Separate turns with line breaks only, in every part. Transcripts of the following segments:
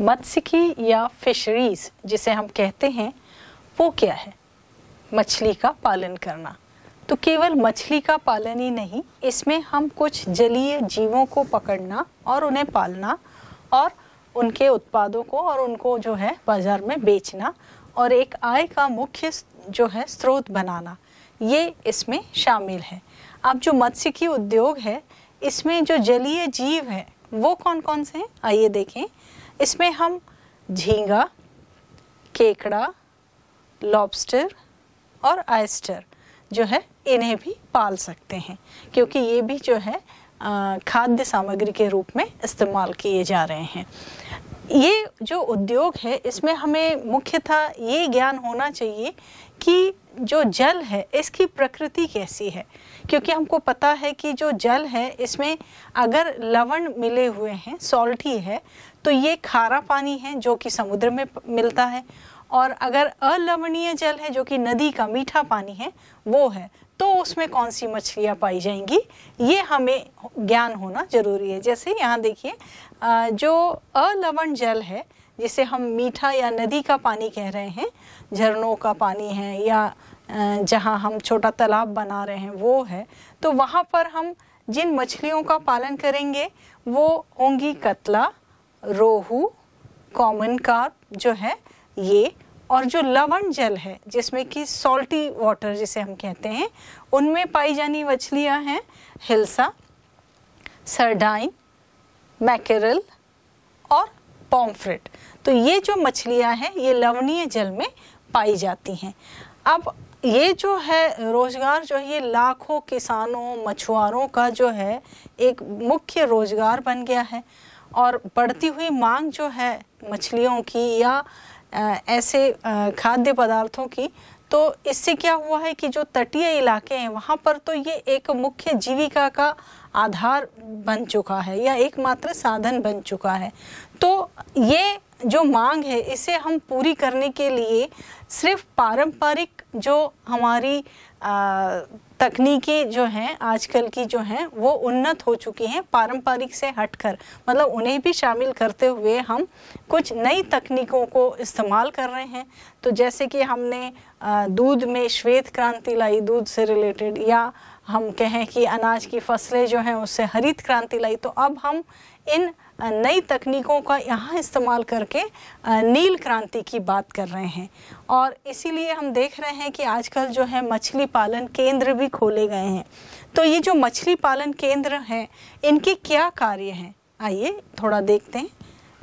मत्स्यिकी या फिशरीज जिसे हम कहते हैं वो क्या है मछली का पालन करना तो केवल मछली का पालन ही नहीं इसमें हम कुछ जलीय जीवों को पकड़ना और उन्हें पालना और उनके उत्पादों को और उनको जो है बाज़ार में बेचना और एक आय का मुख्य जो है स्रोत बनाना ये इसमें शामिल है अब जो की उद्योग है इसमें जो जलीय जीव है वो कौन कौन से हैं आइए देखें इसमें हम झींगा केकड़ा लॉबस्टर और आइस्टर जो है इन्हें भी पाल सकते हैं क्योंकि ये भी जो है खाद्य सामग्री के रूप में इस्तेमाल किए जा रहे हैं ये जो उद्योग है इसमें हमें मुख्यतः ये ज्ञान होना चाहिए कि जो जल है इसकी प्रकृति कैसी है क्योंकि हमको पता है कि जो जल है इसमें अगर लवण मिले हुए हैं सॉल्टी है तो ये खारा पानी है जो कि समुद्र में मिलता है और अगर अलवणीय जल है जो कि नदी का मीठा पानी है वो है तो उसमें कौन सी मछलियाँ पाई जाएंगी ये हमें ज्ञान होना जरूरी है जैसे यहाँ देखिए जो अलवण जल है जिसे हम मीठा या नदी का पानी कह रहे हैं झरनों का पानी है या जहाँ हम छोटा तालाब बना रहे हैं वो है तो वहाँ पर हम जिन मछलियों का पालन करेंगे वो होंगी कतला रोहू कॉमन कार्प जो है ये और जो लवण जल है जिसमें कि सॉल्टी वाटर जिसे हम कहते हैं उनमें पाई जानी मछलियाँ हैं हिल्सा सरडाइन मैकेरल पॉम्फ्रेट तो ये जो मछलियाँ हैं ये लवणीय जल में पाई जाती हैं अब ये जो है रोज़गार जो है ये लाखों किसानों मछुआरों का जो है एक मुख्य रोज़गार बन गया है और बढ़ती हुई मांग जो है मछलियों की या ऐसे खाद्य पदार्थों की तो इससे क्या हुआ है कि जो तटीय इलाके हैं वहाँ पर तो ये एक मुख्य जीविका का आधार बन चुका है या एकमात्र साधन बन चुका है तो ये जो मांग है इसे हम पूरी करने के लिए सिर्फ पारंपरिक जो हमारी तकनीकें तकनीकी जो हैं आजकल की जो हैं वो उन्नत हो चुकी हैं पारंपरिक से हटकर मतलब उन्हें भी शामिल करते हुए हम कुछ नई तकनीकों को इस्तेमाल कर रहे हैं तो जैसे कि हमने दूध में श्वेत क्रांति लाई दूध से रिलेटेड या हम कहें कि अनाज की फसलें जो हैं उससे हरित क्रांति लाई तो अब हम इन नई तकनीकों का यहाँ इस्तेमाल करके नील क्रांति की बात कर रहे हैं और इसीलिए हम देख रहे हैं कि आजकल जो है मछली पालन केंद्र भी खोले गए हैं तो ये जो मछली पालन केंद्र हैं इनके क्या कार्य हैं आइए थोड़ा देखते हैं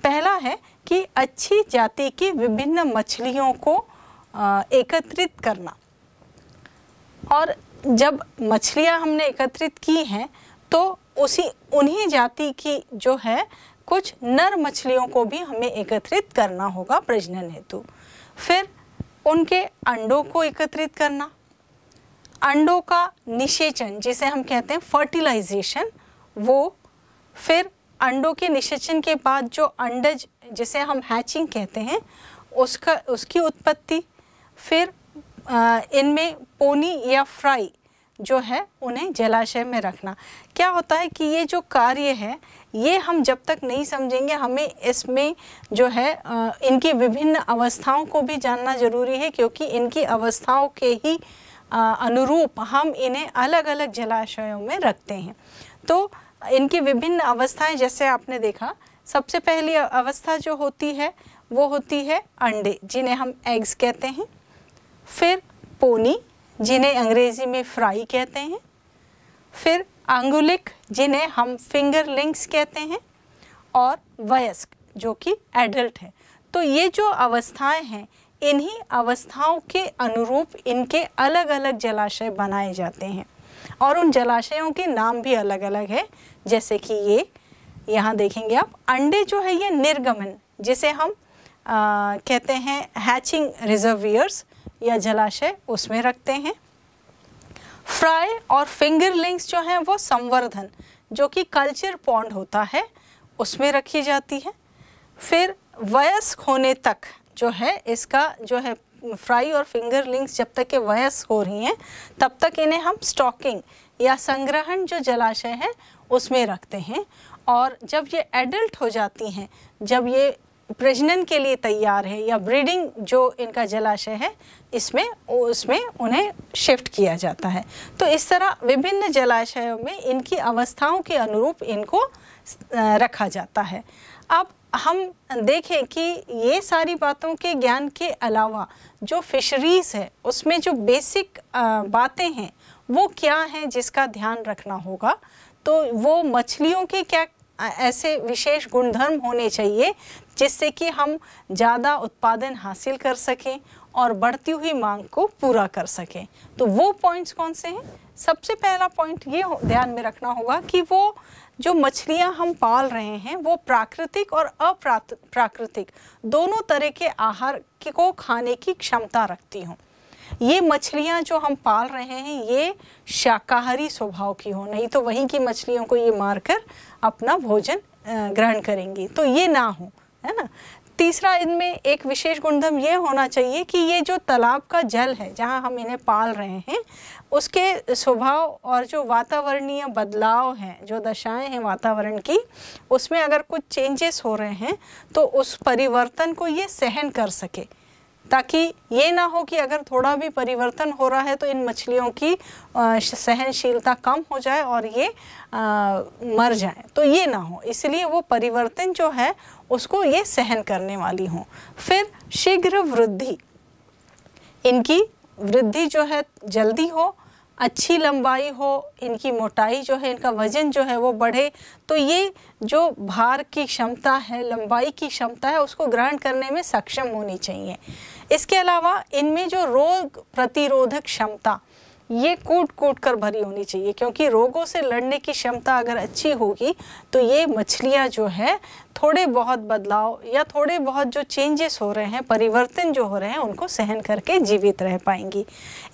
पहला है कि अच्छी जाति की विभिन्न मछलियों को एकत्रित करना और जब मछलियाँ हमने एकत्रित की हैं तो उसी उन्हीं जाति की जो है कुछ नर मछलियों को भी हमें एकत्रित करना होगा प्रजनन हेतु फिर उनके अंडों को एकत्रित करना अंडों का निषेचन जिसे हम कहते हैं फर्टिलाइजेशन वो फिर अंडों के निषेचन के बाद जो अंडज जिसे हम हैचिंग कहते हैं उसका उसकी उत्पत्ति फिर इनमें पोनी या फ्राई जो है उन्हें जलाशय में रखना क्या होता है कि ये जो कार्य है ये हम जब तक नहीं समझेंगे हमें इसमें जो है इनकी विभिन्न अवस्थाओं को भी जानना जरूरी है क्योंकि इनकी अवस्थाओं के ही अनुरूप हम इन्हें अलग अलग जलाशयों में रखते हैं तो इनकी विभिन्न अवस्थाएं जैसे आपने देखा सबसे पहली अवस्था जो होती है वो होती है अंडे जिन्हें हम एग्स कहते हैं फिर पोनी जिन्हें अंग्रेजी में फ्राई कहते हैं फिर आंगुलिक जिन्हें हम फिंगर लिंक्स कहते हैं और वयस्क जो कि एडल्ट है तो ये जो अवस्थाएं हैं इन्हीं अवस्थाओं के अनुरूप इनके अलग अलग जलाशय बनाए जाते हैं और उन जलाशयों के नाम भी अलग अलग है जैसे कि ये यहाँ देखेंगे आप अंडे जो है ये निर्गमन जिसे हम आ, कहते हैं हैचिंग रिजर्वियर्स या जलाशय उसमें रखते हैं फ्राई और फिंगरलिंग्स जो हैं वो संवर्धन जो कि कल्चर पॉन्ड होता है उसमें रखी जाती है फिर वयस्क होने तक जो है इसका जो है फ्राई और फिंगर लिंक्स जब तक ये वयस्क हो रही हैं तब तक इन्हें हम स्टॉकिंग या संग्रहण जो जलाशय है उसमें रखते हैं और जब ये एडल्ट हो जाती हैं जब ये प्रजनन के लिए तैयार है या ब्रीडिंग जो इनका जलाशय है इसमें उसमें उन्हें शिफ्ट किया जाता है तो इस तरह विभिन्न जलाशयों में इनकी अवस्थाओं के अनुरूप इनको रखा जाता है अब हम देखें कि ये सारी बातों के ज्ञान के अलावा जो फिशरीज़ है उसमें जो बेसिक बातें हैं वो क्या हैं जिसका ध्यान रखना होगा तो वो मछलियों के क्या ऐसे विशेष गुणधर्म होने चाहिए जिससे कि हम ज़्यादा उत्पादन हासिल कर सकें और बढ़ती हुई मांग को पूरा कर सकें तो वो पॉइंट्स कौन से हैं सबसे पहला पॉइंट ये ध्यान में रखना होगा कि वो जो मछलियाँ हम पाल रहे हैं वो प्राकृतिक और अप्राकृतिक दोनों तरह के आहार को खाने की क्षमता रखती हूँ ये मछलियाँ जो हम पाल रहे हैं ये शाकाहारी स्वभाव की हो नहीं तो वहीं की मछलियों को ये मारकर अपना भोजन ग्रहण करेंगी तो ये ना हो है ना तीसरा इनमें एक विशेष गुणधर्म ये होना चाहिए कि ये जो तालाब का जल है जहाँ हम इन्हें पाल रहे हैं उसके स्वभाव और जो वातावरणीय बदलाव हैं जो दशाएं हैं वातावरण की उसमें अगर कुछ चेंजेस हो रहे हैं तो उस परिवर्तन को ये सहन कर सके ताकि ये ना हो कि अगर थोड़ा भी परिवर्तन हो रहा है तो इन मछलियों की सहनशीलता कम हो जाए और ये आ, मर जाए तो ये ना हो इसलिए वो परिवर्तन जो है उसको ये सहन करने वाली हों फिर शीघ्र वृद्धि इनकी वृद्धि जो है जल्दी हो अच्छी लंबाई हो इनकी मोटाई जो है इनका वजन जो है वो बढ़े तो ये जो भार की क्षमता है लंबाई की क्षमता है उसको ग्रहण करने में सक्षम होनी चाहिए इसके अलावा इनमें जो रोग प्रतिरोधक क्षमता ये कूट कूट कर भरी होनी चाहिए क्योंकि रोगों से लड़ने की क्षमता अगर अच्छी होगी तो ये मछलियाँ जो है थोड़े बहुत बदलाव या थोड़े बहुत जो चेंजेस हो रहे हैं परिवर्तन जो हो रहे हैं उनको सहन करके जीवित रह पाएंगी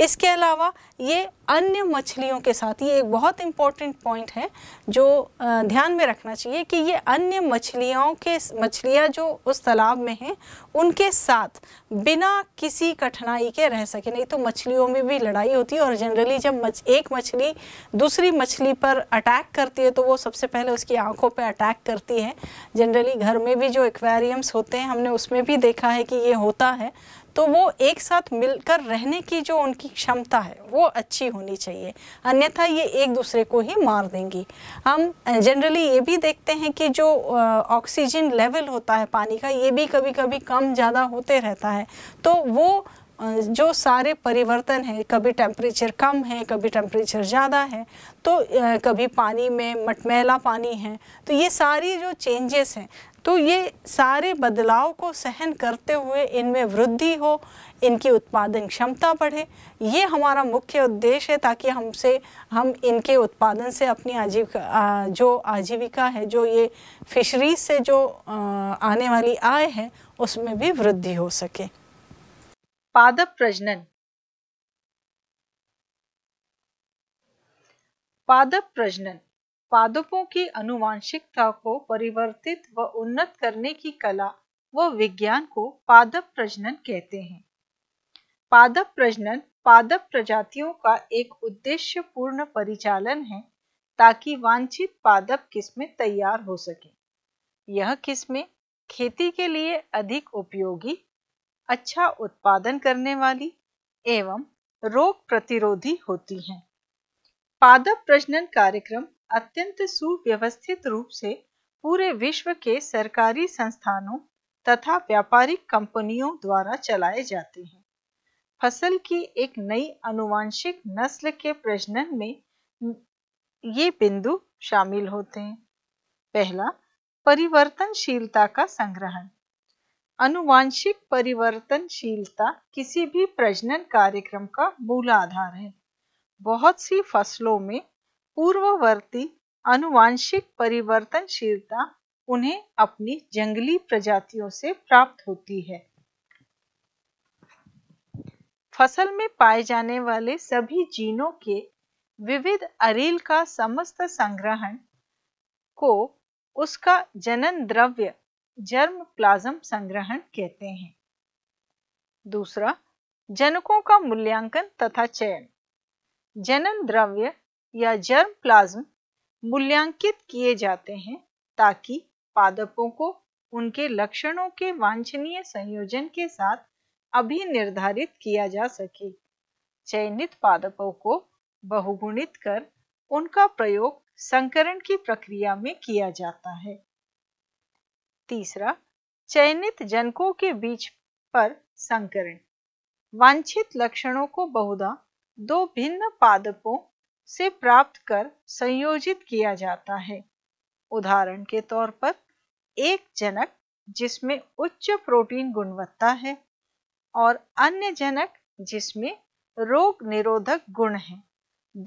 इसके अलावा ये अन्य मछलियों के साथ ये एक बहुत इम्पॉर्टेंट पॉइंट है जो ध्यान में रखना चाहिए कि ये अन्य मछलियों के मछलियाँ जो उस तालाब में हैं उनके साथ बिना किसी कठिनाई के रह सके नहीं तो मछलियों में भी लड़ाई होती है और जनरली जब मच, एक मछली दूसरी मछली पर अटैक करती है तो वो सबसे पहले उसकी आंखों पे अटैक करती है जनरली घर में भी जो एक्वेरियम्स होते हैं हमने उसमें भी देखा है कि ये होता है तो वो एक साथ मिलकर रहने की जो उनकी क्षमता है वो अच्छी होनी चाहिए अन्यथा ये एक दूसरे को ही मार देंगी हम जनरली ये भी देखते हैं कि जो ऑक्सीजन लेवल होता है पानी का ये भी कभी कभी कम ज़्यादा होते रहता है तो वो जो सारे परिवर्तन हैं कभी टेम्परेचर कम है कभी टेम्परेचर ज़्यादा है तो कभी पानी में मटमैला पानी है तो ये सारी जो चेंजेस हैं तो ये सारे बदलाव को सहन करते हुए इनमें वृद्धि हो इनकी उत्पादन क्षमता बढ़े ये हमारा मुख्य उद्देश्य है ताकि हमसे हम इनके उत्पादन से अपनी आजीविका जो आजीविका है जो ये फिशरीज से जो आने वाली आय है उसमें भी वृद्धि हो सके पादप प्रजनन पादप प्रजनन पादपों की अनुवांशिकता को परिवर्तित व उन्नत करने की कला व विज्ञान को पादप प्रजनन कहते हैं पादप प्रजनन पादप प्रजातियों का एक उद्देश्य पूर्ण परिचालन है ताकि वांछित पादप किस्में तैयार हो सके यह किस्में खेती के लिए अधिक उपयोगी अच्छा उत्पादन करने वाली एवं रोग प्रतिरोधी होती हैं। पादप प्रजनन कार्यक्रम अत्यंत सुव्यवस्थित रूप से पूरे विश्व के सरकारी संस्थानों तथा व्यापारिक कंपनियों द्वारा चलाए जाते हैं फसल की एक नई अनुवांशिक नस्ल के प्रजनन में ये बिंदु शामिल होते हैं पहला परिवर्तनशीलता का संग्रहण अनुवांशिक परिवर्तनशीलता किसी भी प्रजनन कार्यक्रम का मूल आधार है बहुत सी फसलों में पूर्ववर्ती अनुवांशिक परिवर्तनशीलता उन्हें अपनी जंगली प्रजातियों से प्राप्त होती है फसल में पाए जाने वाले सभी जीनों के विविध अरील का समस्त संग्रहण को उसका जनन द्रव्य जर्म प्लाज्म संग्रहण कहते हैं दूसरा जनकों का मूल्यांकन तथा चयन जनन द्रव्य या जर्म प्लाज्म मूल्यांकित किए जाते हैं ताकि पादपों को उनके लक्षणों के वांछनीय संयोजन के साथ अभी निर्धारित किया जा सके चयनित पादपों को बहुगुणित कर उनका प्रयोग संकरण की प्रक्रिया में किया जाता है तीसरा चयनित जनकों के बीच पर संकरण वांछित लक्षणों को बहुधा दो भिन्न पादपों से प्राप्त कर संयोजित किया जाता है उदाहरण के तौर पर एक जनक जिसमें उच्च प्रोटीन गुणवत्ता है और अन्य जनक जिसमें रोग निरोधक गुण है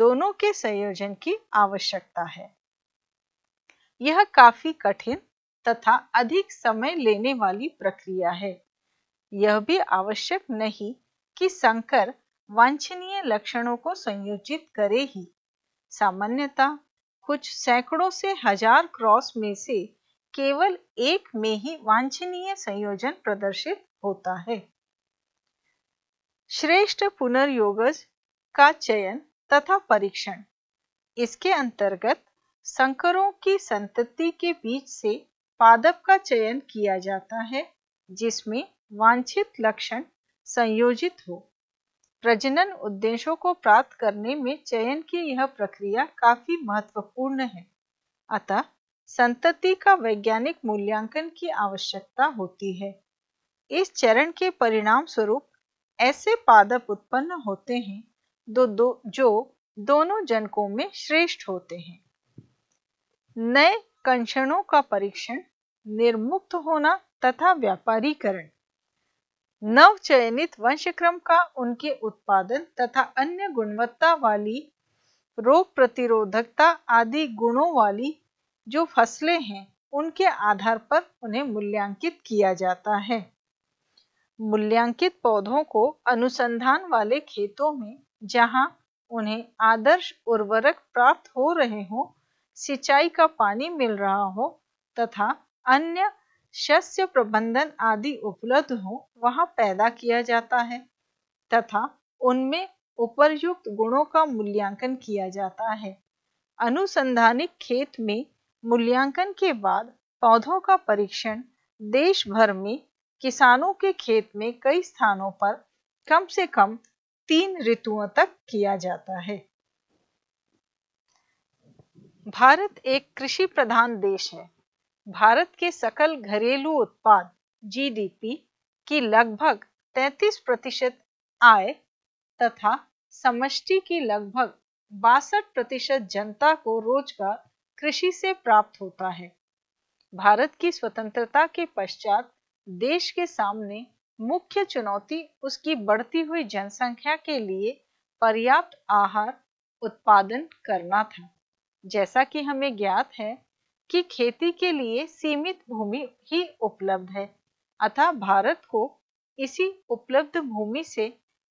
दोनों के संयोजन की आवश्यकता है यह काफी कठिन तथा अधिक समय लेने वाली प्रक्रिया है यह भी आवश्यक नहीं कि संकर वांछनीय लक्षणों को संयोजित करे ही सामान्यतः कुछ सैकड़ों से हजार क्रॉस में से केवल एक में ही वांछनीय संयोजन प्रदर्शित होता है श्रेष्ठ पुनर्योग का चयन तथा परीक्षण इसके अंतर्गत संकरों की संतति के बीच से पादप का चयन किया जाता है जिसमें वांछित लक्षण संयोजित हो प्रजनन उद्देश्यों को प्राप्त करने में चयन की यह प्रक्रिया काफी महत्वपूर्ण है अतः संतति का वैज्ञानिक मूल्यांकन की आवश्यकता होती है इस चरण के परिणाम स्वरूप ऐसे पादप उत्पन्न होते हैं दो दो जो दोनों जनकों में श्रेष्ठ होते हैं नए कंशनों का परीक्षण निर्मुक्त होना तथा व्यापारीकरण नव चयनित वंशक्रम का उनके उत्पादन तथा अन्य गुणवत्ता वाली रोग प्रतिरोधकता आदि गुणों वाली जो फसलें हैं उनके आधार पर उन्हें मूल्यांकित किया जाता है मूल्यांकित पौधों को अनुसंधान वाले खेतों में जहां उन्हें आदर्श उर्वरक प्राप्त हो रहे हो सिंचाई का पानी मिल रहा हो तथा अन्य शस्य प्रबंधन आदि उपलब्ध हो वहां पैदा किया जाता है तथा उनमें उपरयुक्त गुणों का मूल्यांकन किया जाता है अनुसंधानिक खेत में मूल्यांकन के बाद पौधों का परीक्षण देश भर में किसानों के खेत में कई स्थानों पर कम से कम तीन ऋतुओं तक किया जाता है भारत एक कृषि प्रधान देश है भारत के सकल घरेलू उत्पाद जीडीपी की लगभग 33 प्रतिशत आय तथा समष्टि की लगभग बासठ प्रतिशत जनता को रोजगार कृषि से प्राप्त होता है भारत की स्वतंत्रता के पश्चात देश के सामने मुख्य चुनौती उसकी बढ़ती हुई जनसंख्या के लिए पर्याप्त आहार उत्पादन करना था जैसा कि हमें ज्ञात है की खेती के लिए सीमित भूमि ही उपलब्ध है अतः भारत को इसी उपलब्ध भूमि से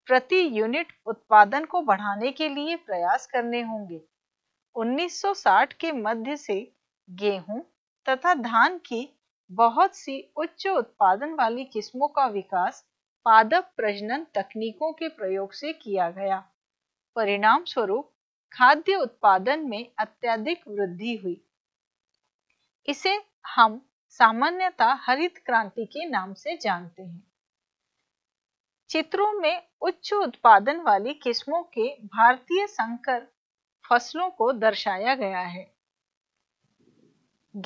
प्रति यूनिट उत्पादन को बढ़ाने के लिए प्रयास करने होंगे 1960 के मध्य से गेहूं तथा धान की बहुत सी उच्च उत्पादन वाली किस्मों का विकास पादप प्रजनन तकनीकों के प्रयोग से किया गया परिणाम स्वरूप खाद्य उत्पादन में अत्यधिक वृद्धि हुई इसे हम सामान्यतः हरित क्रांति के नाम से जानते हैं चित्रों में उच्च उत्पादन वाली किस्मों के भारतीय संकर फसलों को दर्शाया गया है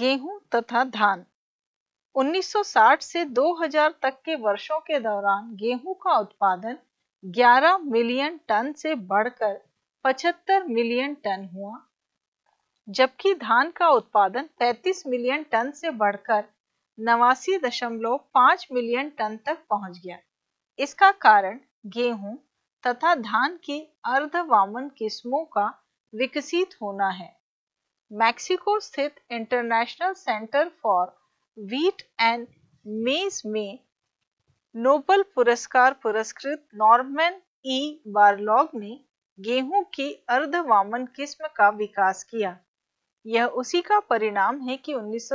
गेहूं तथा धान 1960 से 2000 तक के वर्षों के दौरान गेहूं का उत्पादन 11 मिलियन टन से बढ़कर 75 मिलियन टन हुआ जबकि धान का उत्पादन 35 मिलियन टन से बढ़कर नवासी दशमलव मिलियन टन तक पहुंच गया इसका कारण गेहूं तथा धान की अर्धवामन किस्मों का विकसित होना है मैक्सिको स्थित international centre for wheat and maize में नोबल पुरस्कार पुरस्कृत नॉर्मन ई बारलॉग ने गेहूं की अर्धवामन किस्म का विकास किया यह उसी का परिणाम है कि उन्नीस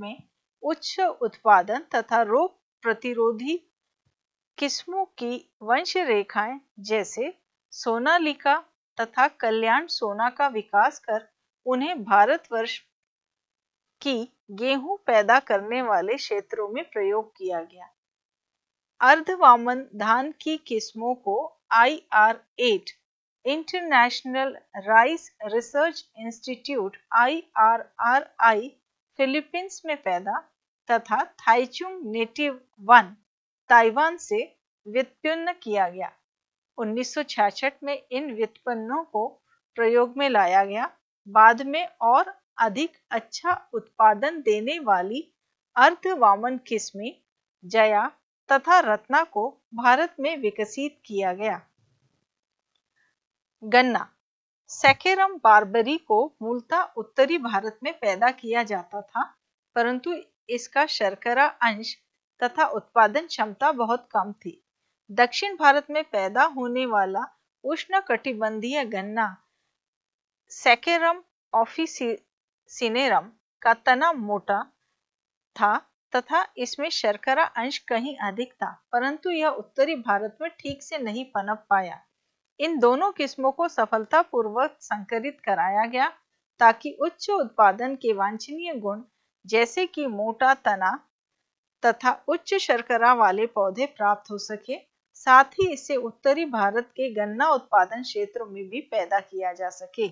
में उच्च उत्पादन तथा रोग प्रतिरोधी किस्मों की वंश रेखाएं जैसे सोनालिका तथा कल्याण सोना का विकास कर उन्हें भारतवर्ष की गेहूं पैदा करने वाले क्षेत्रों में प्रयोग किया गया अर्धवामन धान की किस्मों को आई आर एट इंटरनेशनल राइस रिसर्च इंस्टीट्यूट आई फिलीपींस में पैदा तथा थाईचुंग नेटिव वन ताइवान से व्युत्पन्न किया गया 1966 में इन व्युत्पन्नों को प्रयोग में लाया गया बाद में और अधिक अच्छा उत्पादन देने वाली अर्धवामन किस्में जया तथा रत्ना को भारत में विकसित किया गया गन्ना सेकेरम बारबरी को मूलतः उत्तरी भारत में पैदा किया जाता था परंतु इसका शर्करा अंश तथा उत्पादन क्षमता बहुत कम थी दक्षिण भारत में पैदा होने वाला उष्ण कटिबंधीय गन्ना सेकेरम ऑफिसिनेरम का तना मोटा था तथा इसमें शर्करा अंश कहीं अधिक था परंतु यह उत्तरी भारत में ठीक से नहीं पनप पाया इन दोनों किस्मों को सफलतापूर्वक संकरित कराया गया ताकि उच्च उत्पादन के वांछनीय गुण जैसे कि मोटा तना तथा उच्च शर्करा वाले पौधे प्राप्त हो सके साथ ही इसे उत्तरी भारत के गन्ना उत्पादन क्षेत्रों में भी पैदा किया जा सके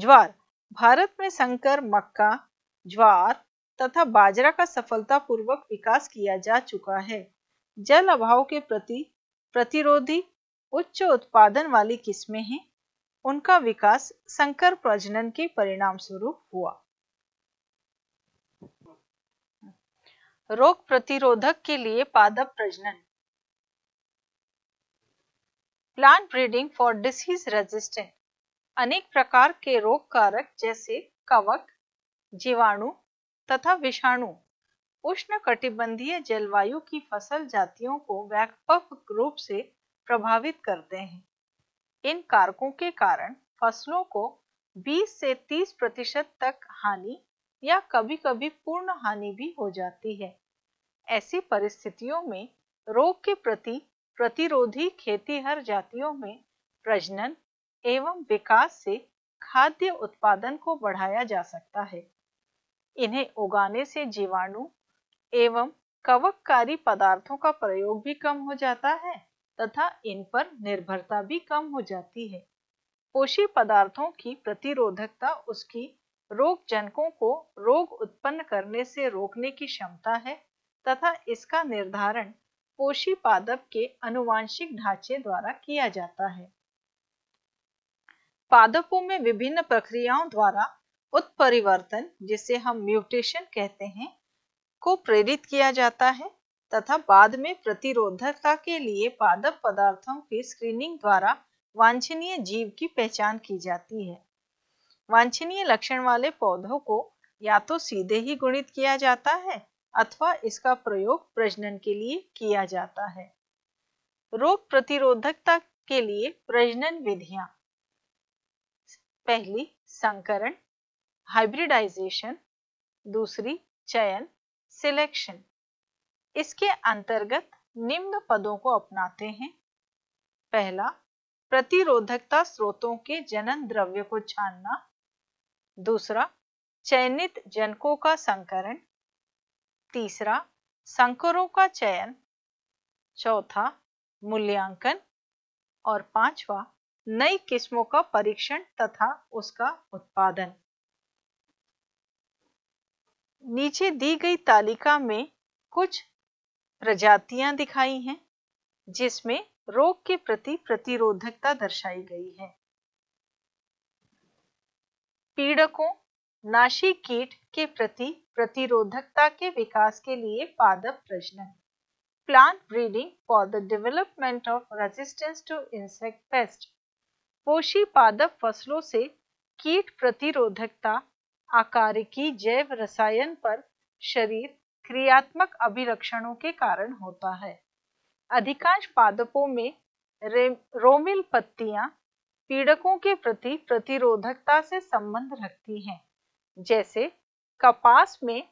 ज्वार भारत में संकर मक्का ज्वार तथा बाजरा का सफलतापूर्वक विकास किया जा चुका है जल अभाव के प्रति प्रतिरोधी उच्च उत्पादन वाली किस्में हैं उनका विकास संकर प्रजनन के परिणाम स्वरूप हुआ रोग प्रतिरोधक के लिए पादप प्रजनन plant breeding for disease resistant अनेक प्रकार के रोग कारक जैसे कवक जीवाणु तथा विषाणु उष्ण कटिबंधीय जलवायु की फसल जातियों को व्यापक रूप से प्रभावित करते हैं इन कारकों के कारण फसलों को 20 से 30 प्रतिशत तक हानि या कभी कभी पूर्ण हानि भी हो जाती है ऐसी परिस्थितियों में रोग के प्रति प्रतिरोधी खेती हर जातियों में प्रजनन एवं विकास से खाद्य उत्पादन को बढ़ाया जा सकता है इन्हें उगाने से जीवाणु एवं कवककारी पदार्थों का प्रयोग भी कम हो जाता है तथा इन पर निर्भरता भी कम हो जाती है पोषी पदार्थों की प्रतिरोधकता उसकी रोग जनकों को रोग उत्पन्न करने से रोकने की क्षमता है तथा इसका निर्धारण पोषी पादप के अनुवांशिक ढांचे द्वारा किया जाता है पादपों में विभिन्न प्रक्रियाओं द्वारा उत्परिवर्तन जिसे हम म्यूटेशन कहते हैं को प्रेरित किया जाता है तथा बाद में प्रतिरोधकता के लिए पादप पदार्थों की स्क्रीनिंग द्वारा वांछनीय जीव की पहचान की जाती है वांछनीय लक्षण वाले पौधों को या तो सीधे ही गुणित किया जाता है अथवा इसका प्रयोग प्रजनन के लिए किया जाता है रोग प्रतिरोधकता के लिए प्रजनन विधियां पहली संकरण हाइब्रिडाइजेशन दूसरी चयन सिलेक्शन इसके अंतर्गत निम्न पदों को अपनाते हैं पहला प्रतिरोधकता स्रोतों के जनन द्रव्य को छानना दूसरा चयनित जनकों का संकरण तीसरा संकरों का चयन चौथा मूल्यांकन और पांचवा नई किस्मों का परीक्षण तथा उसका उत्पादन नीचे दी गई तालिका में कुछ प्रजातियां दिखाई हैं जिसमें रोग के प्रति प्रतिरोधकता दर्शाई गई है पीड़कों नाशी कीट के प्रति प्रतिरोधकता के विकास के लिए पादप प्रजनन plant breeding for the development of resistance to insect pest पोषी पादप फसलों से कीट प्रतिरोधकता आकारिकी जैव रसायन पर शरीर क्रियात्मक अभिलक्षणों के कारण होता है अधिकांश पादपों में रोमिल पत्तियां पीड़कों के प्रति प्रतिरोधकता से संबंध रखती हैं जैसे कपास में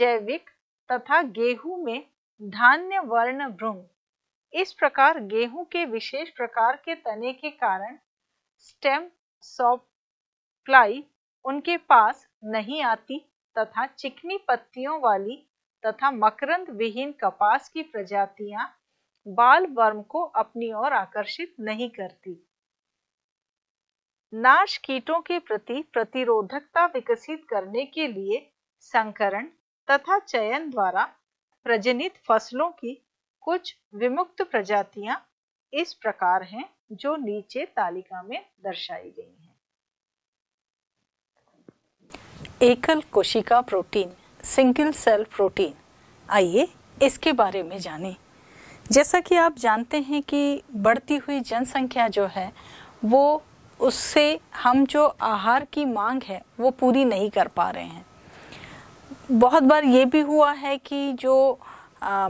जैविक तथा गेहूं में धान्य वर्ण भ्रम इस प्रकार गेहूं के विशेष प्रकार के तने के कारण स्टेम सॉप्लाई उनके पास नहीं आती तथा चिकनी पत्तियों वाली तथा मकरंद विहीन कपास की प्रजातियां बाल वर्म को अपनी ओर आकर्षित नहीं करती नाश कीटों के प्रति प्रतिरोधकता विकसित करने के लिए संकरण तथा चयन द्वारा प्रजनित फसलों की कुछ विमुक्त प्रजातियां इस प्रकार हैं जो नीचे तालिका में दर्शाई गई हैं एकल कोशिका प्रोटीन सिंगल सेल प्रोटीन आइए इसके बारे में जानें जैसा कि आप जानते हैं कि बढ़ती हुई जनसंख्या जो है वो उससे हम जो आहार की मांग है वो पूरी नहीं कर पा रहे हैं बहुत बार ये भी हुआ है कि जो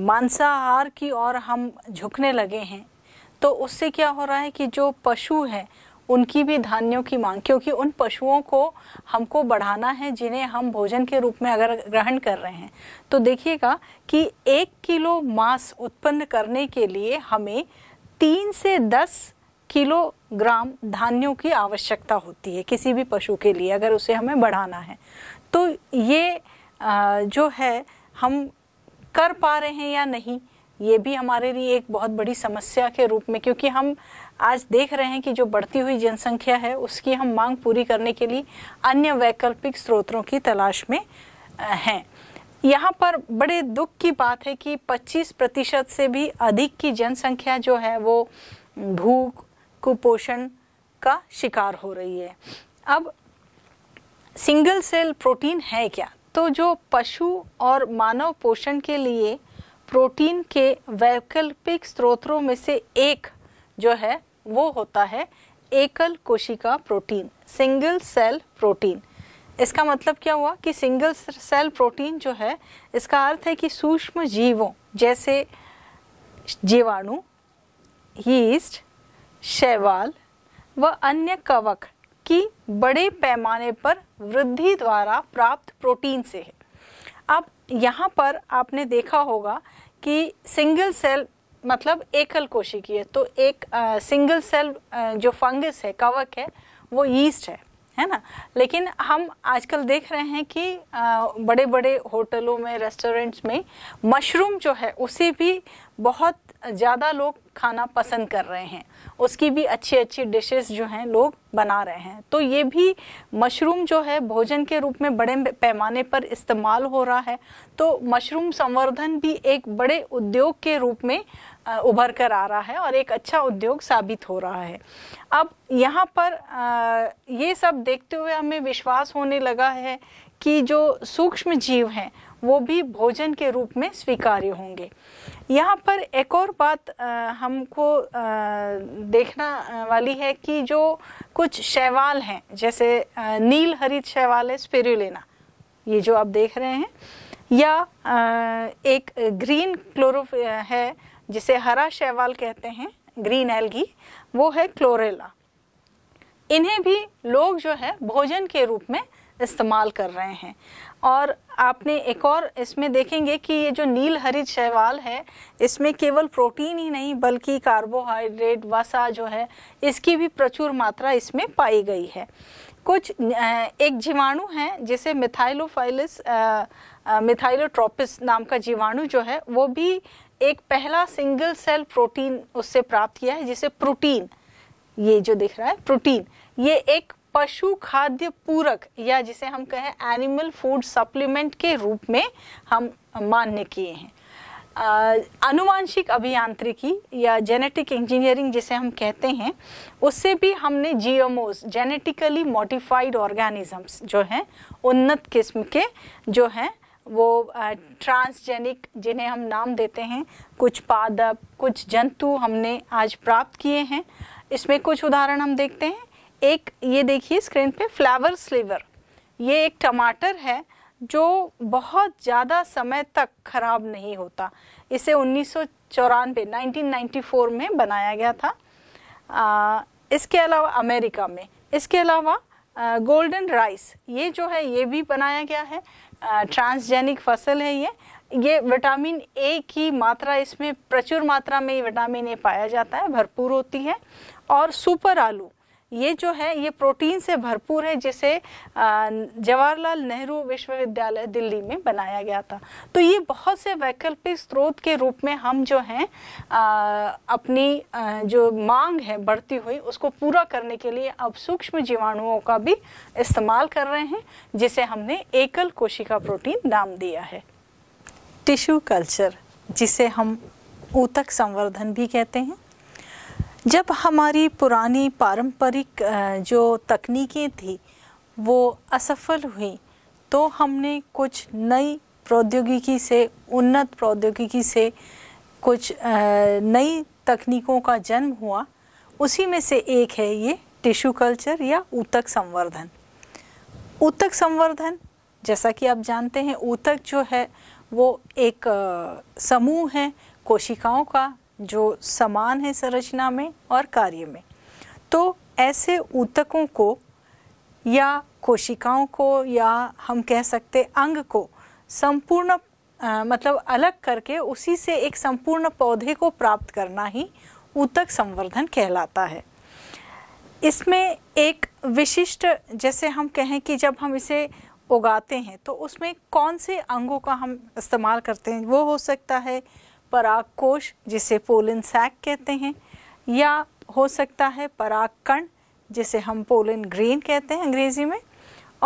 मांसाहार की ओर हम झुकने लगे हैं तो उससे क्या हो रहा है कि जो पशु है उनकी भी धान्यों की मांग क्योंकि उन पशुओं को हमको बढ़ाना है जिन्हें हम भोजन के रूप में अगर ग्रहण कर रहे हैं तो देखिएगा कि एक किलो मांस उत्पन्न करने के लिए हमें तीन से दस किलोग्राम धान्यों की आवश्यकता होती है किसी भी पशु के लिए अगर उसे हमें बढ़ाना है तो ये जो है हम कर पा रहे हैं या नहीं ये भी हमारे लिए एक बहुत बड़ी समस्या के रूप में क्योंकि हम आज देख रहे हैं कि जो बढ़ती हुई जनसंख्या है उसकी हम मांग पूरी करने के लिए अन्य वैकल्पिक स्रोतों की तलाश में हैं यहाँ पर बड़े दुख की बात है कि 25 प्रतिशत से भी अधिक की जनसंख्या जो है वो भूख कुपोषण का शिकार हो रही है अब सिंगल सेल प्रोटीन है क्या तो जो पशु और मानव पोषण के लिए प्रोटीन के वैकल्पिक स्रोतों में से एक जो है वो होता है एकल कोशिका प्रोटीन सिंगल सेल प्रोटीन इसका मतलब क्या हुआ कि सिंगल सेल प्रोटीन जो है इसका अर्थ है कि सूक्ष्म जीवों जैसे जीवाणु यीस्ट शैवाल व अन्य कवक की बड़े पैमाने पर वृद्धि द्वारा प्राप्त प्रोटीन से है अब यहाँ पर आपने देखा होगा कि सिंगल सेल मतलब एकल कोशिकीय तो एक आ, सिंगल सेल आ, जो फंगस है कवक है वो यीस्ट है है ना लेकिन हम आजकल देख रहे हैं कि आ, बड़े बड़े होटलों में रेस्टोरेंट्स में मशरूम जो है उसे भी बहुत ज़्यादा लोग खाना पसंद कर रहे हैं उसकी भी अच्छी अच्छी डिशेस जो हैं लोग बना रहे हैं तो ये भी मशरूम जो है भोजन के रूप में बड़े पैमाने पर इस्तेमाल हो रहा है तो मशरूम संवर्धन भी एक बड़े उद्योग के रूप में उभर कर आ रहा है और एक अच्छा उद्योग साबित हो रहा है अब यहाँ पर ये सब देखते हुए हमें विश्वास होने लगा है कि जो सूक्ष्म जीव हैं वो भी भोजन के रूप में स्वीकार्य होंगे यहाँ पर एक और बात हमको देखना वाली है कि जो कुछ शैवाल हैं जैसे नील हरित शैवाल है स्पिरुलिना ये जो आप देख रहे हैं या एक ग्रीन क्लोरो है जिसे हरा शैवाल कहते हैं ग्रीन एल्गी वो है क्लोरेला इन्हें भी लोग जो है भोजन के रूप में इस्तेमाल कर रहे हैं और आपने एक और इसमें देखेंगे कि ये जो नील हरित शैवाल है इसमें केवल प्रोटीन ही नहीं बल्कि कार्बोहाइड्रेट वसा जो है इसकी भी प्रचुर मात्रा इसमें पाई गई है कुछ एक जीवाणु है जिसे मिथाइलोफाइलिस मिथाइलोट्रोपिस नाम का जीवाणु जो है वो भी एक पहला सिंगल सेल प्रोटीन उससे प्राप्त किया है जिसे प्रोटीन ये जो दिख रहा है प्रोटीन ये एक पशु खाद्य पूरक या जिसे हम कहें एनिमल फूड सप्लीमेंट के रूप में हम मान्य किए हैं अनुवांशिक अभियांत्रिकी या जेनेटिक इंजीनियरिंग जिसे हम कहते हैं उससे भी हमने जीएमओज जेनेटिकली मॉडिफाइड ऑर्गेनिजम्स जो हैं उन्नत किस्म के जो हैं वो ट्रांसजेनिक जिन्हें हम नाम देते हैं कुछ पादप कुछ जंतु हमने आज प्राप्त किए हैं इसमें कुछ उदाहरण हम देखते हैं एक ये देखिए स्क्रीन पे फ्लावर स्लीवर ये एक टमाटर है जो बहुत ज़्यादा समय तक खराब नहीं होता इसे उन्नीस सौ चौरानवे में बनाया गया था आ, इसके अलावा अमेरिका में इसके अलावा गोल्डन राइस ये जो है ये भी बनाया गया है ट्रांसजेनिक फसल है ये ये विटामिन ए की मात्रा इसमें प्रचुर मात्रा में ये विटामिन ए पाया जाता है भरपूर होती है और सुपर आलू ये जो है ये प्रोटीन से भरपूर है जिसे जवाहरलाल नेहरू विश्वविद्यालय दिल्ली में बनाया गया था तो ये बहुत से वैकल्पिक स्रोत के रूप में हम जो हैं अपनी जो मांग है बढ़ती हुई उसको पूरा करने के लिए अब सूक्ष्म जीवाणुओं का भी इस्तेमाल कर रहे हैं जिसे हमने एकल कोशिका प्रोटीन नाम दिया है टिश्यू कल्चर जिसे हम ऊतक संवर्धन भी कहते हैं जब हमारी पुरानी पारंपरिक जो तकनीकें थी वो असफल हुई तो हमने कुछ नई प्रौद्योगिकी से उन्नत प्रौद्योगिकी से कुछ नई तकनीकों का जन्म हुआ उसी में से एक है ये टिश्यू कल्चर या ऊतक संवर्धन ऊतक संवर्धन जैसा कि आप जानते हैं ऊतक जो है वो एक समूह है कोशिकाओं का जो समान है संरचना में और कार्य में तो ऐसे ऊतकों को या कोशिकाओं को या हम कह सकते अंग को संपूर्ण मतलब अलग करके उसी से एक संपूर्ण पौधे को प्राप्त करना ही ऊतक संवर्धन कहलाता है इसमें एक विशिष्ट जैसे हम कहें कि जब हम इसे उगाते हैं तो उसमें कौन से अंगों का हम इस्तेमाल करते हैं वो हो सकता है पराग कोश जिसे पोलिन सैक कहते हैं या हो सकता है पराग कण जिसे हम पोलिन ग्रेन कहते हैं अंग्रेजी में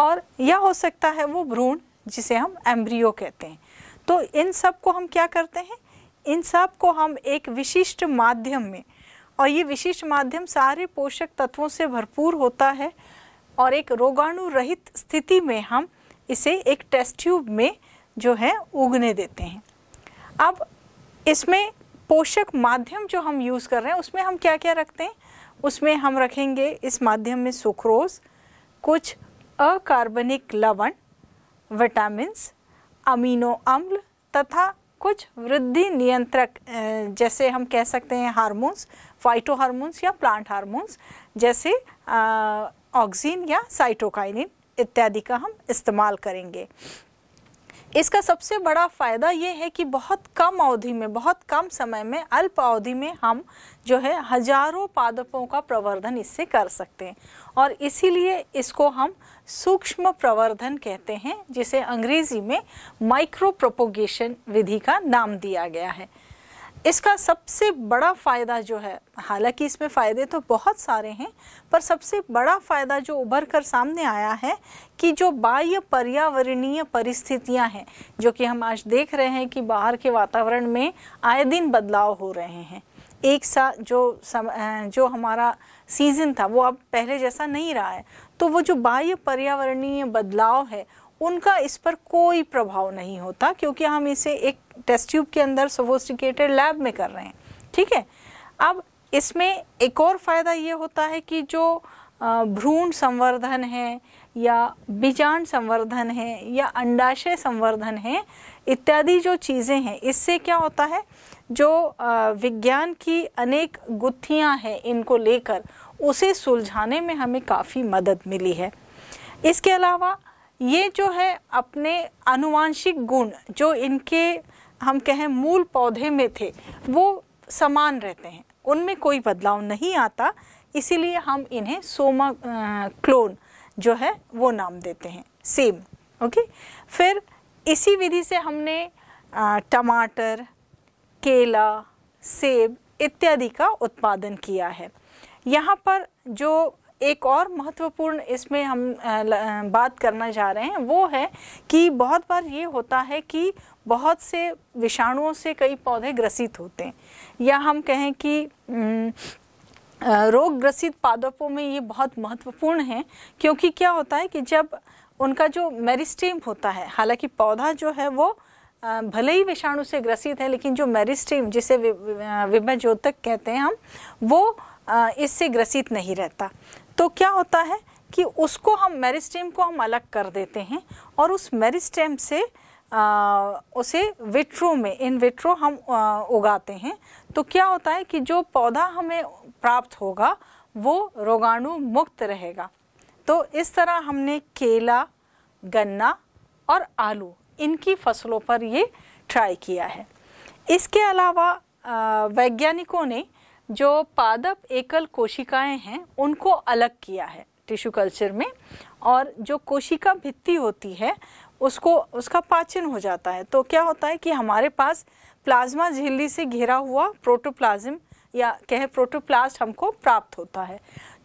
और या हो सकता है वो भ्रूण जिसे हम एम्ब्रियो कहते हैं तो इन सब को हम क्या करते हैं इन सब को हम एक विशिष्ट माध्यम में और ये विशिष्ट माध्यम सारे पोषक तत्वों से भरपूर होता है और एक रोगाणु रहित स्थिति में हम इसे एक टेस्ट ट्यूब में जो है उगने देते हैं अब इसमें पोषक माध्यम जो हम यूज़ कर रहे हैं उसमें हम क्या क्या रखते हैं उसमें हम रखेंगे इस माध्यम में सुक्रोज कुछ अकार्बनिक लवण विटामिन अमीनो अम्ल तथा कुछ वृद्धि नियंत्रक जैसे हम कह सकते हैं हार्मोन्स फाइटो हार्मोन्स या प्लांट हार्मोन्स जैसे ऑक्सीन या साइटोकाइनिन इत्यादि का हम इस्तेमाल करेंगे इसका सबसे बड़ा फ़ायदा ये है कि बहुत कम अवधि में बहुत कम समय में अल्प अवधि में हम जो है हजारों पादपों का प्रवर्धन इससे कर सकते हैं और इसीलिए इसको हम सूक्ष्म प्रवर्धन कहते हैं जिसे अंग्रेज़ी में माइक्रो प्रोपोगेशन विधि का नाम दिया गया है इसका सबसे बड़ा फ़ायदा जो है हालांकि इसमें फ़ायदे तो बहुत सारे हैं पर सबसे बड़ा फ़ायदा जो उभर कर सामने आया है कि जो बाह्य पर्यावरणीय परिस्थितियां हैं जो कि हम आज देख रहे हैं कि बाहर के वातावरण में आए दिन बदलाव हो रहे हैं एक सा जो सम, जो हमारा सीज़न था वो अब पहले जैसा नहीं रहा है तो वो जो बाह्य पर्यावरणीय बदलाव है उनका इस पर कोई प्रभाव नहीं होता क्योंकि हम इसे एक टेस्ट ट्यूब के अंदर सोफोस्टिकेटेड लैब में कर रहे हैं ठीक है अब इसमें एक और फ़ायदा ये होता है कि जो भ्रूण संवर्धन है या बीजाण संवर्धन है या अंडाशय संवर्धन है इत्यादि जो चीज़ें हैं इससे क्या होता है जो विज्ञान की अनेक गुत्थियाँ हैं इनको लेकर उसे सुलझाने में हमें काफ़ी मदद मिली है इसके अलावा ये जो है अपने अनुवांशिक गुण जो इनके हम कहें मूल पौधे में थे वो समान रहते हैं उनमें कोई बदलाव नहीं आता इसीलिए हम इन्हें सोमा क्लोन जो है वो नाम देते हैं सेम ओके फिर इसी विधि से हमने टमाटर केला सेब इत्यादि का उत्पादन किया है यहाँ पर जो एक और महत्वपूर्ण इसमें हम बात करना चाह रहे हैं वो है कि बहुत बार ये होता है कि बहुत से विषाणुओं से कई पौधे ग्रसित होते हैं या हम कहें कि रोग ग्रसित पादपों में ये बहुत महत्वपूर्ण है क्योंकि क्या होता है कि जब उनका जो मेरिस्टेम होता है हालांकि पौधा जो है वो भले ही विषाणु से ग्रसित है लेकिन जो मेरिस्टेम जिसे विभज्योतक कहते हैं हम वो इससे ग्रसित नहीं रहता तो क्या होता है कि उसको हम मेरिस्टेम को हम अलग कर देते हैं और उस मेरिस्टेम से आ, उसे विट्रो में इन विट्रो हम आ, उगाते हैं तो क्या होता है कि जो पौधा हमें प्राप्त होगा वो रोगाणु मुक्त रहेगा तो इस तरह हमने केला गन्ना और आलू इनकी फसलों पर ये ट्राई किया है इसके अलावा वैज्ञानिकों ने जो पादप एकल कोशिकाएं हैं उनको अलग किया है टिश्यू कल्चर में और जो कोशिका भित्ति होती है उसको उसका पाचन हो जाता है तो क्या होता है कि हमारे पास प्लाज्मा झिल्ली से घिरा हुआ प्रोटोप्लाज्म या कहे प्रोटोप्लास्ट हमको प्राप्त होता है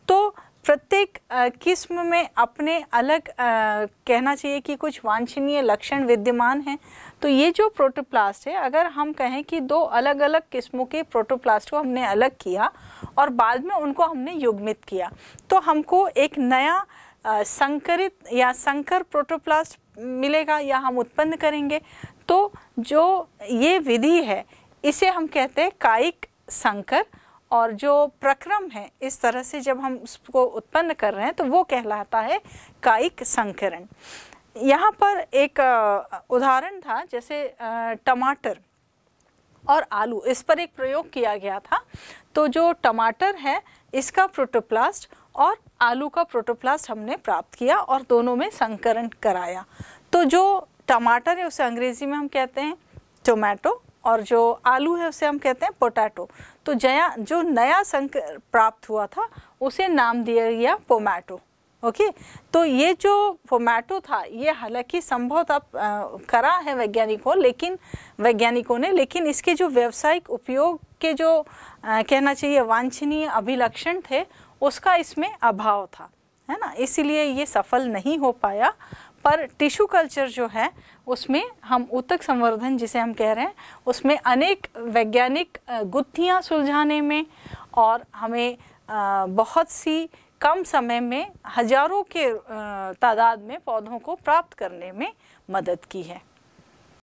तो प्रत्येक किस्म में अपने अलग आ, कहना चाहिए कि कुछ वांछनीय लक्षण विद्यमान हैं तो ये जो प्रोटोप्लास्ट है अगर हम कहें कि दो अलग अलग किस्मों के प्रोटोप्लास्ट को हमने अलग किया और बाद में उनको हमने युग्मित किया तो हमको एक नया संकरित या संकर प्रोटोप्लास्ट मिलेगा या हम उत्पन्न करेंगे तो जो ये विधि है इसे हम कहते हैं कायिक संकर और जो प्रक्रम है इस तरह से जब हम उसको उत्पन्न कर रहे हैं तो वो कहलाता है कायिक संकरण यहाँ पर एक उदाहरण था जैसे टमाटर और आलू इस पर एक प्रयोग किया गया था तो जो टमाटर है इसका प्रोटोप्लास्ट और आलू का प्रोटोप्लास्ट हमने प्राप्त किया और दोनों में संकरण कराया तो जो टमाटर है उसे अंग्रेज़ी में हम कहते हैं टोमेटो और जो आलू है उसे हम कहते हैं पोटैटो तो जया जो नया संक प्राप्त हुआ था उसे नाम दिया गया पोमैटो ओके okay? तो ये जो पोमैटो था ये हालांकि था करा है वैज्ञानिकों लेकिन वैज्ञानिकों ने लेकिन इसके जो व्यावसायिक उपयोग के जो आ, कहना चाहिए वांछनीय अभिलक्षण थे उसका इसमें अभाव था है ना इसीलिए ये सफल नहीं हो पाया पर टिश्यू कल्चर जो है उसमें हम उतक संवर्धन जिसे हम कह रहे हैं उसमें अनेक वैज्ञानिक गुत्थियाँ सुलझाने में और हमें बहुत सी कम समय में हजारों के तादाद में पौधों को प्राप्त करने में मदद की है